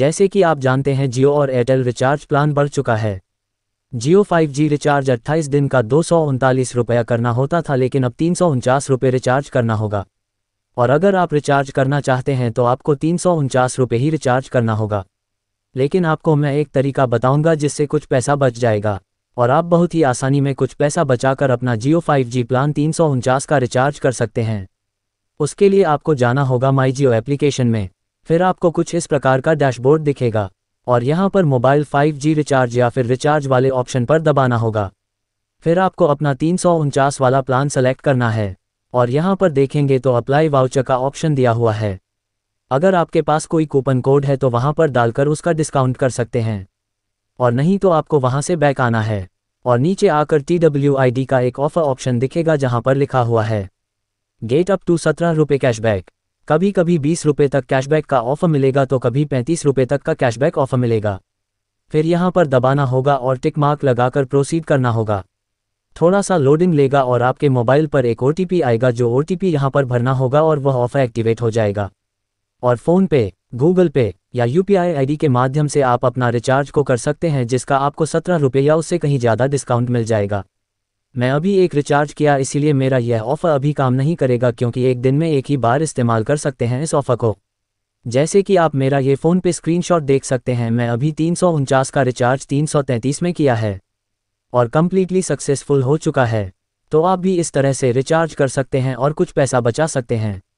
जैसे कि आप जानते हैं जियो और एयरटेल रिचार्ज प्लान बढ़ चुका है जियो 5G रिचार्ज 28 दिन का दो रुपया करना होता था लेकिन अब तीन रुपये रिचार्ज करना होगा और अगर आप रिचार्ज करना चाहते हैं तो आपको तीन रुपये ही रिचार्ज करना होगा लेकिन आपको मैं एक तरीका बताऊंगा जिससे कुछ पैसा बच जाएगा और आप बहुत ही आसानी में कुछ पैसा बचाकर अपना जियो 5G प्लान तीन का रिचार्ज कर सकते हैं उसके लिए आपको जाना होगा माई जियो एप्लीकेशन में फिर आपको कुछ इस प्रकार का डैशबोर्ड दिखेगा और यहाँ पर मोबाइल 5G रिचार्ज या फिर रिचार्ज वाले ऑप्शन पर दबाना होगा फिर आपको अपना तीन वाला प्लान सेलेक्ट करना है और यहाँ पर देखेंगे तो अप्लाई वाउचर का ऑप्शन दिया हुआ है अगर आपके पास कोई कूपन कोड है तो वहाँ पर डालकर उसका डिस्काउंट कर सकते हैं और नहीं तो आपको वहाँ से बैक आना है और नीचे आकर टी का एक ऑफर ऑप्शन दिखेगा जहाँ पर लिखा हुआ है गेट अप टू सत्रह रुपये कैशबैक कभी कभी बीस रुपये तक कैशबैक का ऑफर मिलेगा तो कभी पैंतीस रुपये तक का कैशबैक ऑफर मिलेगा फिर यहाँ पर दबाना होगा और टिक मार्क लगाकर प्रोसीड करना होगा थोड़ा सा लोडिंग लेगा और आपके मोबाइल पर एक ओ आएगा जो ओ टी यहाँ पर भरना होगा और वह ऑफर एक्टिवेट हो जाएगा और फ़ोन पे गूगल पे या यू पी आईडी के माध्यम से आप अपना रिचार्ज को कर सकते हैं जिसका आपको सत्रह रुपये या उससे कहीं ज़्यादा डिस्काउंट मिल जाएगा मैं अभी एक रिचार्ज किया इसीलिए मेरा यह ऑफ़र अभी काम नहीं करेगा क्योंकि एक दिन में एक ही बार इस्तेमाल कर सकते हैं इस ऑफ़र को जैसे कि आप मेरा ये फ़ोन पे स्क्रीनशॉट देख सकते हैं मैं अभी तीन का रिचार्ज तीन में किया है और कम्प्लीटली सक्सेसफुल हो चुका है तो आप भी इस तरह से रिचार्ज कर सकते हैं और कुछ पैसा बचा सकते हैं